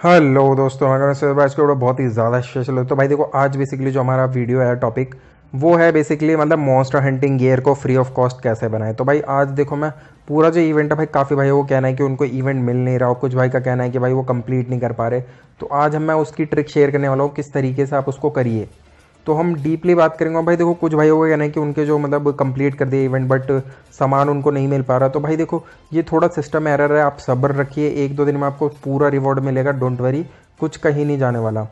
hello दोस्तों अगर आज का वीडियो बहुत ही ज़्यादा स्पेशल है तो भाई देखो आज बेसिकली जो हमारा वीडियो है टॉपिक वो है बेसिकली मतलब मॉन्स्टर हंटिंग गियर को फ्री ऑफ कॉस्ट कैसे बनाए तो भाई आज देखो मैं पूरा जो इवेंट है भाई काफ़ी भाई वो कहना है कि उनको इवेंट मिल नहीं रहा और कुछ भाई का कहना है कि भाई वो कंप्लीट नहीं कर पा रहे तो आज हम मैं उसकी ट्रिक शेयर करने वाला हूँ किस तरीके से आप उसको करिए तो हम डीपली बात करेंगे भाई देखो कुछ भाई हो गए कहना कि उनके जो मतलब कंप्लीट कर दिए इवेंट बट सामान उनको नहीं मिल पा रहा तो भाई देखो ये थोड़ा सिस्टम एरर है आप सब्र रखिए एक दो दिन में आपको पूरा रिवॉर्ड मिलेगा डोंट वरी कुछ कहीं नहीं जाने वाला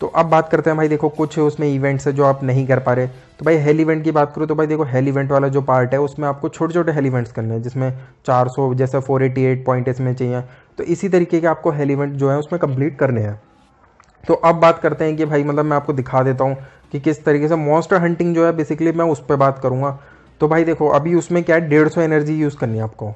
तो अब बात करते हैं भाई देखो कुछ उसमें इवेंट्स है जो आप नहीं कर पा रहे तो भाई हेल इवेंट की बात करूँ तो भाई देखो हेल इवेंट वाला जो पार्ट है उसमें आपको छोटे छोटे हेल इवेंट्स करने हैं जिसमें 400 जैसे 488 पॉइंट इसमें चाहिए तो इसी तरीके के आपको हेल इवेंट जो है उसमें कंप्लीट करने हैं तो अब बात करते हैं कि भाई मतलब मैं आपको दिखा देता हूँ कि किस तरीके से मॉन्स्टर हंटिंग जो है बेसिकली मैं उस पर बात करूँगा तो भाई देखो अभी उसमें क्या है डेढ़ सौ एनर्जी यूज़ करनी है आपको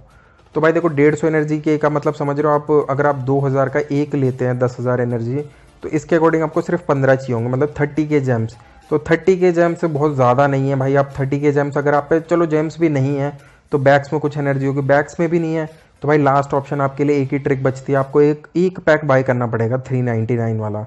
तो भाई देखो डेढ़ सौ एनर्जी के का मतलब समझ रहे हो आप अगर आप दो हज़ार का एक लेते हैं दस हज़ार एनर्जी तो इसके अकॉर्डिंग आपको सिर्फ पंद्रह चाहिए होंगे मतलब थर्टी के जेम्स तो थर्टी के जेम्स बहुत ज़्यादा नहीं है भाई आप थर्टी के जेम्स अगर आप पे चलो जेम्स भी नहीं है तो बैग्स में कुछ एनर्जी होगी बैग्स में भी नहीं है तो भाई लास्ट ऑप्शन आपके लिए एक ही ट्रिक बचती है आपको एक एक पैक बाय करना पड़ेगा थ्री नाइन्टी नाइन वाला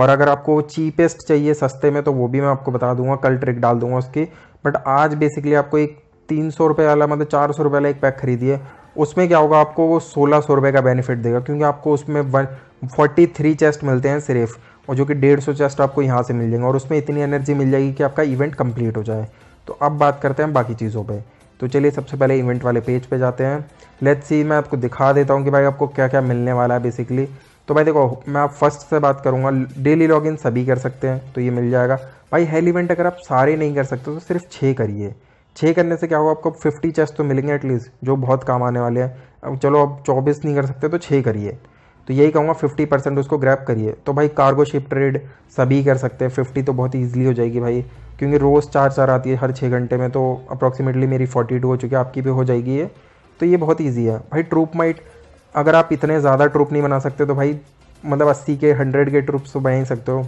और अगर आपको चीपेस्ट चाहिए सस्ते में तो वो भी मैं आपको बता दूंगा कल ट्रिक डाल दूंगा उसकी बट आज बेसिकली आपको एक तीन सौ रुपये वाला मतलब चार सौ रुपये वाला एक पैक खरीदिए उसमें क्या होगा आपको वो सोलह सौ रुपये का बेनिफिट देगा क्योंकि आपको उसमें वन फोर्टी थ्री चेस्ट मिलते हैं सिर्फ और जो कि डेढ़ सौ चेस्ट आपको यहाँ से मिल जाएंगे और उसमें इतनी एनर्जी मिल जाएगी कि आपका इवेंट कंप्लीट हो जाए तो अब बात करते हैं बाकी चीज़ों पर तो चलिए सबसे पहले इवेंट वाले पेज पे जाते हैं लेट्स सी मैं आपको दिखा देता हूँ कि भाई आपको क्या क्या मिलने वाला है बेसिकली तो भाई देखो मैं आप फर्स्ट से बात करूँगा डेली लॉगिन सभी कर सकते हैं तो ये मिल जाएगा भाई हेल इवेंट अगर आप सारे नहीं कर सकते तो सिर्फ छः करिए छः करने से क्या होगा आपको फिफ्टी चेस्ट तो मिलेंगे एटलीस्ट जो बहुत काम आने वाले हैं अब चलो आप चौबीस नहीं कर सकते तो छः करिए तो यही कहूँगा फिफ्टी परसेंट उसको ग्रैप करिए तो भाई कार्गो शिप ट्रेड सभी कर सकते हैं फिफ्टी तो बहुत ईजिली हो जाएगी भाई क्योंकि रोज़ चार चार आती है हर छः घंटे में तो अप्रॉक्सीमेटली मेरी फोर्टी टू हो चुकी है आपकी भी हो जाएगी ये तो ये बहुत ईजी है भाई ट्रूप माइट अगर आप इतने ज़्यादा ट्रूप नहीं बना सकते तो भाई मतलब अस्सी के हंड्रेड के ट्रूप्स तो बना ही सकते हो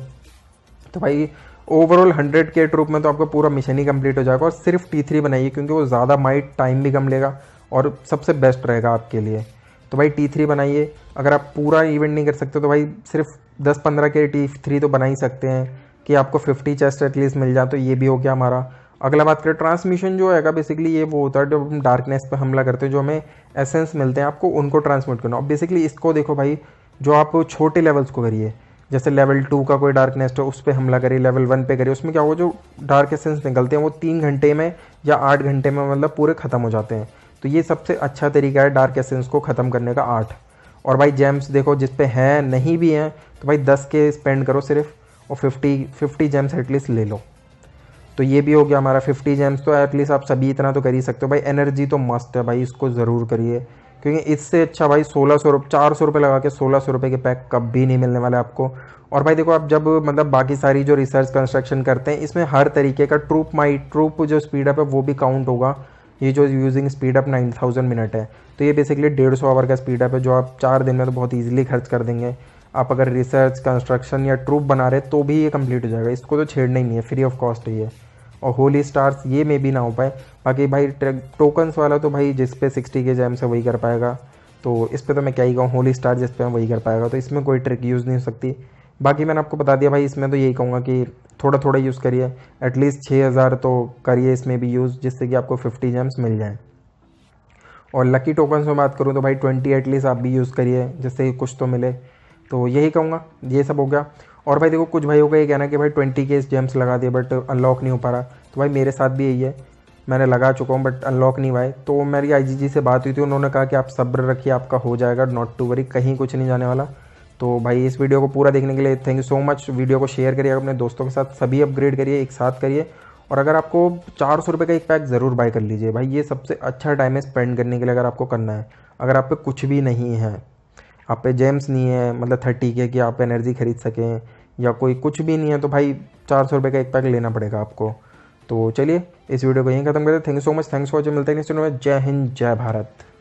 तो भाई ओवरऑल हंड्रेड के ट्रूप में तो आपका पूरा मिशन ही कंप्लीट हो जाएगा और सिर्फ टी थ्री बनाइए क्योंकि वो ज़्यादा माइट टाइम भी कम लेगा और सबसे बेस्ट रहेगा आपके लिए तो भाई टी थ्री बनाइए अगर आप पूरा इवेंट नहीं कर सकते तो भाई सिर्फ दस पंद्रह के टी थ्री तो बना ही सकते हैं कि आपको फिफ्टी चेस्ट एटलीस्ट मिल जाए तो ये भी हो गया हमारा अगला बात करें ट्रांसमिशन जो है बेसिकली ये वो होता है जब हम डार्कनेस पर हमला करते हैं जो हमें एसेंस मिलते हैं आपको उनको ट्रांसमिट करना और बेसिकली इसको देखो भाई जो आप छोटे लेवल्स को करिए जैसे लेवल टू का कोई डार्कनेस है तो उस पर हमला करिए लेवल वन पे करिए उसमें क्या होगा जो डार्क एसेंस निकलते हैं वो तीन घंटे में या आठ घंटे में मतलब पूरे ख़त्म हो जाते हैं तो ये सबसे अच्छा तरीका है डार्क एसेंस को ख़त्म करने का आर्ट और भाई जेम्स देखो जिस पे हैं नहीं भी हैं तो भाई दस के स्पेंड करो सिर्फ और फिफ्टी फिफ्टी जेम्स एटलीस्ट ले लो तो ये भी हो गया हमारा फिफ्टी जेम्स तो एटलीस्ट आप सभी इतना तो कर ही सकते हो भाई एनर्जी तो मस्त है भाई इसको ज़रूर करिए क्योंकि इससे अच्छा भाई सोलह सौ रुपये चार सौ रुपये लगा के सोलह सौ रुपये के पैक कब भी नहीं मिलने वाले आपको और भाई देखो आप जब मतलब बाकी सारी जो रिसर्च कंस्ट्रक्शन करते हैं इसमें हर तरीके का ट्रूप माई ट्रूप जो स्पीड है वो भी काउंट होगा ये जो using speed up nine thousand minute है तो ये बेसिकली डेढ़ सौ आवर का स्पीड अप है जो आप चार दिन में तो बहुत ईजिली खर्च कर देंगे आप अगर रिसर्च कंस्ट्रक्शन या ट्रूप बना रहे तो भी ये कंप्लीट हो जाएगा इसको तो छेड़ना ही नहीं है फ्री ऑफ कॉस्ट है ये और होली स्टार्स ये मे भी ना हो पाए बाकी भाई टोकन्स वाला तो भाई जिस पे सिक्सटी के जैम से वही कर पाएगा तो इस पर तो मैं क्या ही कहूँ होली स्टार जिस पर वही कर पाएगा तो इसमें कोई ट्रिक यूज़ नहीं हो सकती बाकी मैंने आपको बता दिया भाई इसमें तो यही कहूँगा कि थोड़ा थोड़ा यूज़ करिए एटलीस्ट छः हज़ार तो करिए इसमें भी यूज़ जिससे कि आपको फिफ्टी जेम्स मिल जाएँ और लकी टोकन्स में बात करूँ तो भाई ट्वेंटी एटलीस्ट आप भी यूज़ करिए जिससे कि कुछ तो मिले तो यही कहूँगा ये सब हो गया और भाई देखो कुछ भाइयों का ये कहना कि भाई ट्वेंटी के जेम्स लगा दिए बट अनलॉक नहीं हो पा रहा तो भाई मेरे साथ भी यही है मैंने लगा चुका हूँ बट अनलॉक नहीं हुआ है तो मेरी आईजीजी से बात हुई थी उन्होंने कहा कि आप सब्र रखिए आपका हो जाएगा नॉट टू वरी कहीं कुछ नहीं जाने वाला तो भाई इस वीडियो को पूरा देखने के लिए thank you so much video को शेयर करिए अपने दोस्तों के साथ सभी अपग्रेड करिए एक साथ करिए और अगर आपको चार सौ रुपये का एक पैक ज़रूर बाय कर लीजिए भाई ये सबसे अच्छा टाइम है स्पेंड करने के लिए अगर आपको करना है अगर आप पे कुछ भी नहीं है आप पे जेम्स नहीं है मतलब थर्टी के कि आप एनर्जी खरीद सकें या कोई कुछ भी नहीं है तो भाई चार सौ रुपये का एक पैक लेना पड़ेगा आपको तो चलिए इस वीडियो को यहीं खत्म करते thank you so much thanks for watching मिलते हैं नेक्स्ट वीडियो में जय हिंद जय भारत